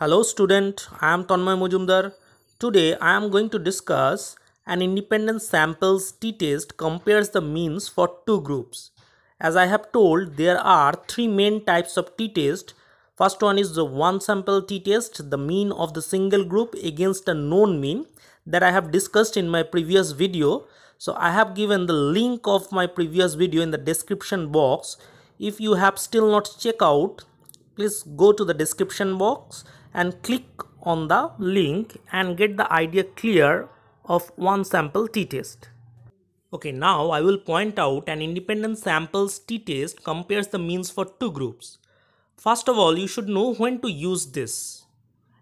Hello student, I am Tanmay Mujumdar. Today I am going to discuss an independent samples t-test compares the means for two groups. As I have told, there are three main types of t-test. First one is the one sample t-test, the mean of the single group against a known mean that I have discussed in my previous video. So I have given the link of my previous video in the description box. If you have still not checked out, please go to the description box and click on the link and get the idea clear of one sample t-test. Okay, now I will point out an independent samples t-test compares the means for two groups. First of all, you should know when to use this.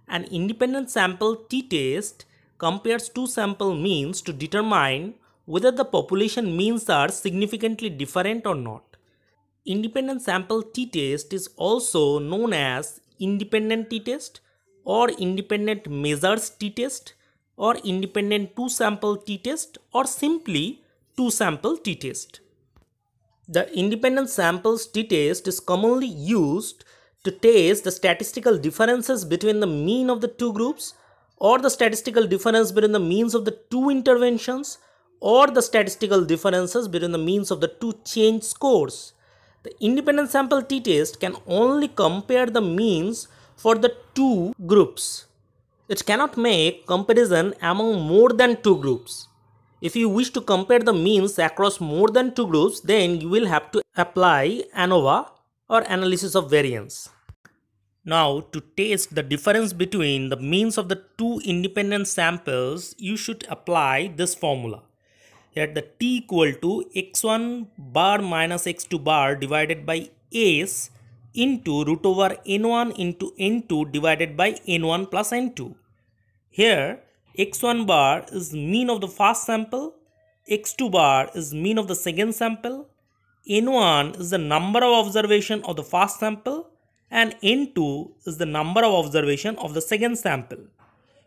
An independent sample t-test compares two sample means to determine whether the population means are significantly different or not. Independent sample t-test is also known as independent t-test or independent measures t-test or independent two sample t-test or simply two sample t-test. The independent samples t-test is commonly used to test the statistical differences between the mean of the two groups or the statistical difference between the means of the two interventions or the statistical differences between the means of the two change scores the independent sample t-test can only compare the means for the two groups. It cannot make comparison among more than two groups. If you wish to compare the means across more than two groups, then you will have to apply ANOVA or analysis of variance. Now, to test the difference between the means of the two independent samples, you should apply this formula that the t equal to x1 bar minus x2 bar divided by s into root over n1 into n2 divided by n1 plus n2. Here x1 bar is mean of the first sample, x2 bar is mean of the second sample, n1 is the number of observation of the first sample and n2 is the number of observation of the second sample.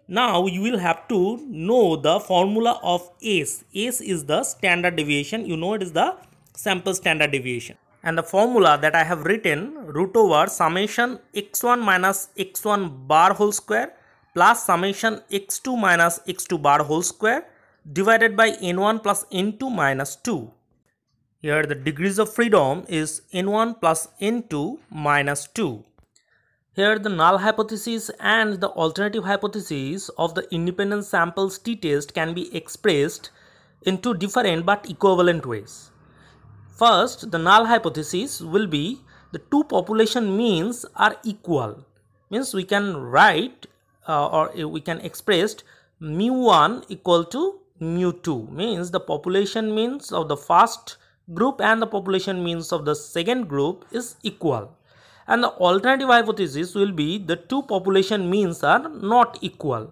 Now you will have to know the formula of S. S is the standard deviation. You know it is the sample standard deviation. And the formula that I have written root over summation x1 minus x1 bar whole square plus summation x2 minus x2 bar whole square divided by n1 plus n2 minus 2. Here the degrees of freedom is n1 plus n2 minus 2. Here the null hypothesis and the alternative hypothesis of the independent samples t-test can be expressed in two different but equivalent ways. First, the null hypothesis will be the two population means are equal. Means we can write uh, or we can express mu1 equal to mu2 means the population means of the first group and the population means of the second group is equal and the alternative hypothesis will be the two population means are not equal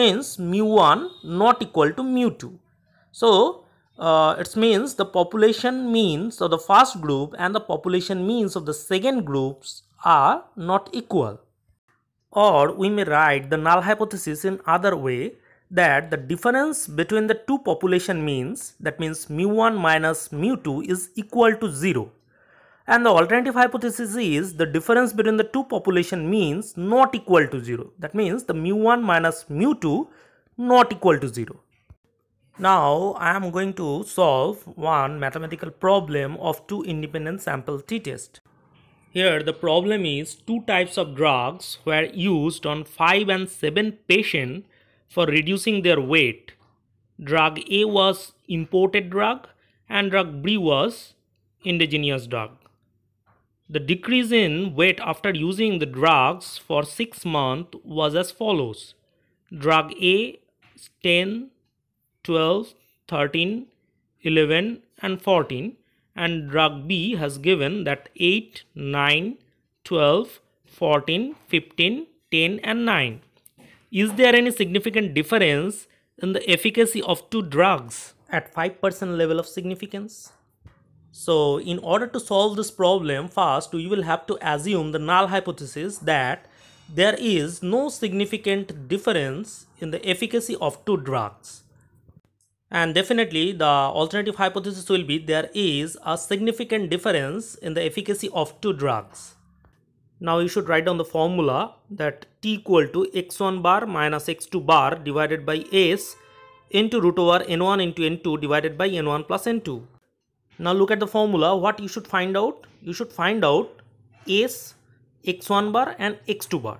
means mu1 not equal to mu2 so uh, it means the population means of the first group and the population means of the second groups are not equal or we may write the null hypothesis in other way that the difference between the two population means that means mu1 minus mu2 is equal to 0 and the alternative hypothesis is the difference between the two population means not equal to 0. That means the mu1 minus mu2 not equal to 0. Now I am going to solve one mathematical problem of two independent sample t-test. Here the problem is two types of drugs were used on 5 and 7 patient for reducing their weight. Drug A was imported drug and drug B was indigenous drug. The decrease in weight after using the drugs for 6 months was as follows. Drug A 10, 12, 13, 11 and 14 and drug B has given that 8, 9, 12, 14, 15, 10 and 9. Is there any significant difference in the efficacy of two drugs at 5% level of significance? So in order to solve this problem first you will have to assume the null hypothesis that there is no significant difference in the efficacy of two drugs. And definitely the alternative hypothesis will be there is a significant difference in the efficacy of two drugs. Now you should write down the formula that t equal to x1 bar minus x2 bar divided by s into root over n1 into n2 divided by n1 plus n2 now look at the formula what you should find out you should find out s x1 bar and x2 bar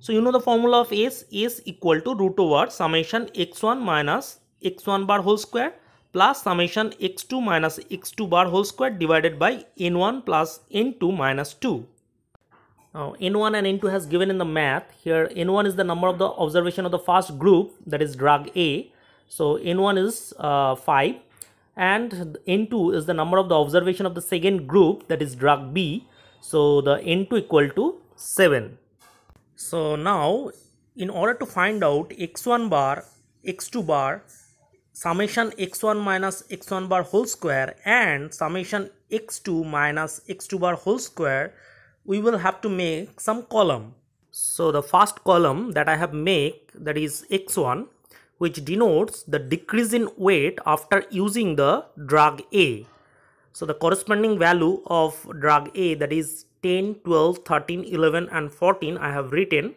so you know the formula of s is equal to root over summation x1 minus x1 bar whole square plus summation x2 minus x2 bar whole square divided by n1 plus n2 minus 2 now n1 and n2 has given in the math here n1 is the number of the observation of the first group that is drug a so n1 is uh, 5 and N2 is the number of the observation of the second group that is drug B. So the N2 equal to 7. So now in order to find out x1 bar, x2 bar, summation x1 minus x1 bar whole square and summation x2 minus x2 bar whole square, we will have to make some column. So the first column that I have make that is x1 which denotes the decrease in weight after using the drug A. So the corresponding value of drug A that is 10, 12, 13, 11 and 14 I have written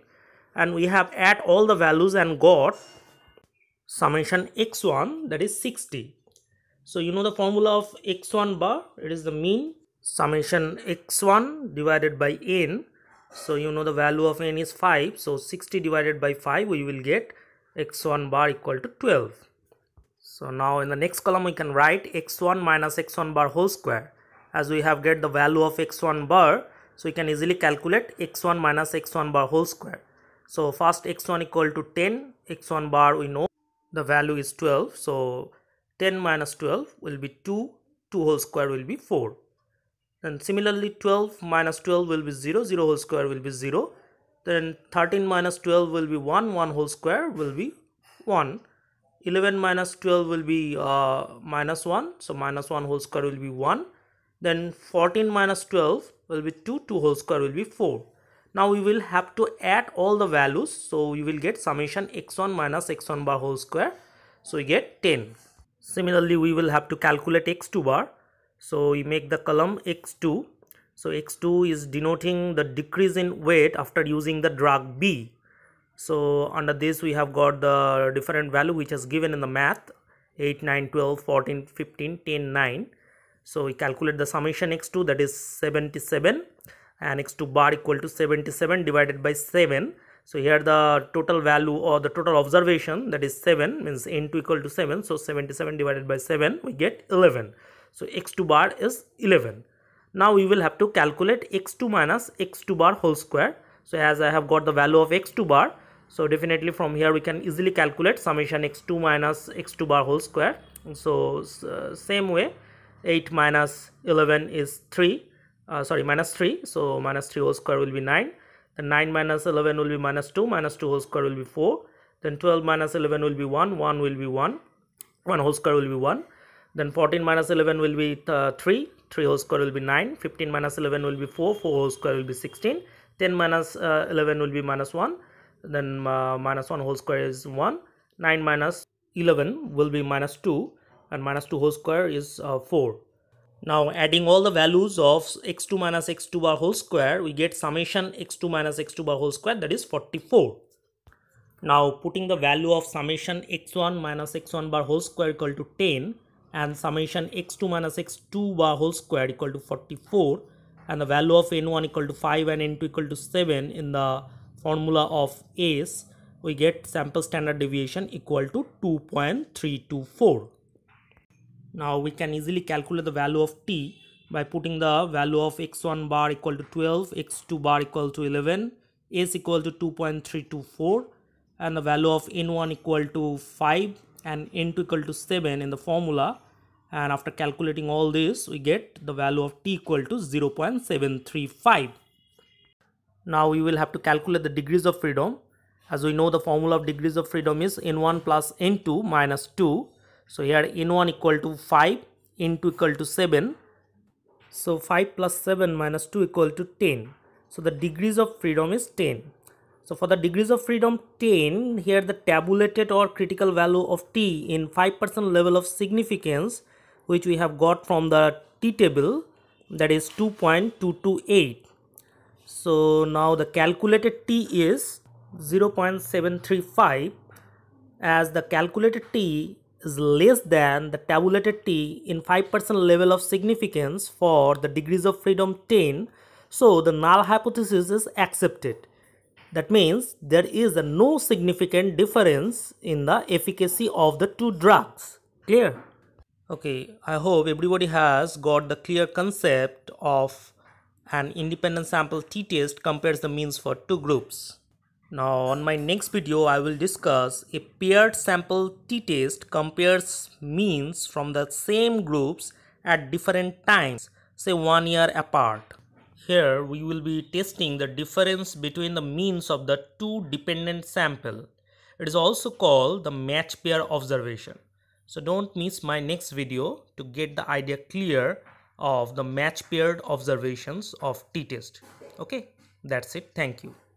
and we have add all the values and got summation x1 that is 60. So you know the formula of x1 bar it is the mean summation x1 divided by n. So you know the value of n is 5 so 60 divided by 5 we will get x1 bar equal to 12 so now in the next column we can write x1 minus x1 bar whole square as we have get the value of x1 bar so we can easily calculate x1 minus x1 bar whole square so first x1 equal to 10 x1 bar we know the value is 12 so 10 minus 12 will be 2 2 whole square will be 4 and similarly 12 minus 12 will be 0 0 whole square will be 0 then 13 minus 12 will be 1 1 whole square will be 1 11 minus 12 will be uh, minus 1 so minus 1 whole square will be 1 then 14 minus 12 will be 2 2 whole square will be 4 now we will have to add all the values so you will get summation x1 minus x1 bar whole square so we get 10 similarly we will have to calculate x2 bar so we make the column x2 so x2 is denoting the decrease in weight after using the drug b so under this we have got the different value which is given in the math 8 9 12 14 15 10 9 so we calculate the summation x2 that is 77 and x2 bar equal to 77 divided by 7 so here the total value or the total observation that is 7 means n2 equal to 7 so 77 divided by 7 we get 11 so x2 bar is 11 now we will have to calculate x2 minus x2 bar whole square so as i have got the value of x2 bar so definitely from here we can easily calculate summation x2 minus x2 bar whole square so uh, same way 8 minus 11 is 3 uh, sorry minus 3 so minus 3 whole square will be 9 then 9 minus 11 will be minus 2 minus 2 whole square will be 4 then 12 minus 11 will be 1 1 will be 1 1 whole square will be 1 then 14 minus 11 will be uh, 3 3 whole square will be 9 15 minus 11 will be 4 4 whole square will be 16 10 minus, uh, 11 will be minus 1 then uh, minus 1 whole square is 1 9 minus 11 will be minus 2 and minus 2 whole square is uh, 4 now adding all the values of x2 minus x2 bar whole square we get summation x2 minus x2 bar whole square that is 44 now putting the value of summation x1 minus x1 bar whole square equal to 10 and summation x2 minus x2 bar whole square equal to 44 and the value of n1 equal to 5 and n2 equal to 7 in the formula of s, we get sample standard deviation equal to 2.324. Now we can easily calculate the value of t by putting the value of x1 bar equal to 12, x2 bar equal to 11, s equal to 2.324 and the value of n1 equal to 5 and n equal to 7 in the formula and after calculating all this we get the value of t equal to 0.735 now we will have to calculate the degrees of freedom as we know the formula of degrees of freedom is n1 plus n2 minus 2 so here n1 equal to 5 n2 equal to 7 so 5 plus 7 minus 2 equal to 10 so the degrees of freedom is 10 so for the degrees of freedom 10, here the tabulated or critical value of t in 5% level of significance which we have got from the t table that is 2.228. So now the calculated t is 0.735 as the calculated t is less than the tabulated t in 5% level of significance for the degrees of freedom 10. So the null hypothesis is accepted. That means there is no significant difference in the efficacy of the two drugs. Clear? Okay, I hope everybody has got the clear concept of an independent sample t-test compares the means for two groups. Now on my next video I will discuss a paired sample t-test compares means from the same groups at different times say one year apart. Here we will be testing the difference between the means of the two dependent sample. It is also called the match pair observation. So don't miss my next video to get the idea clear of the match paired observations of t-test. Okay, that's it. Thank you.